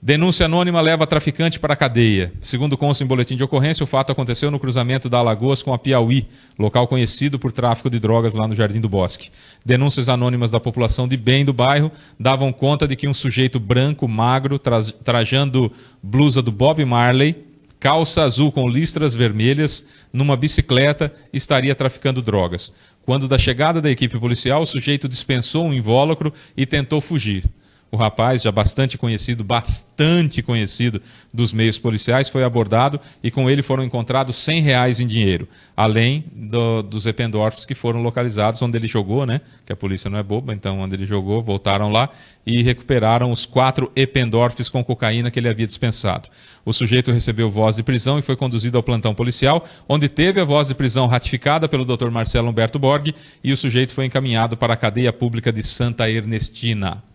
Denúncia anônima leva traficante para a cadeia. Segundo consta em boletim de ocorrência, o fato aconteceu no cruzamento da Alagoas com a Piauí, local conhecido por tráfico de drogas lá no Jardim do Bosque. Denúncias anônimas da população de bem do bairro davam conta de que um sujeito branco, magro, trajando blusa do Bob Marley, calça azul com listras vermelhas, numa bicicleta, estaria traficando drogas. Quando da chegada da equipe policial, o sujeito dispensou um invólucro e tentou fugir o rapaz, já bastante conhecido, bastante conhecido dos meios policiais, foi abordado e com ele foram encontrados 100 reais em dinheiro, além do, dos Ependorfs que foram localizados onde ele jogou, né? Que a polícia não é boba, então onde ele jogou, voltaram lá e recuperaram os quatro Ependorfs com cocaína que ele havia dispensado. O sujeito recebeu voz de prisão e foi conduzido ao plantão policial, onde teve a voz de prisão ratificada pelo Dr. Marcelo Humberto Borg e o sujeito foi encaminhado para a cadeia pública de Santa Ernestina.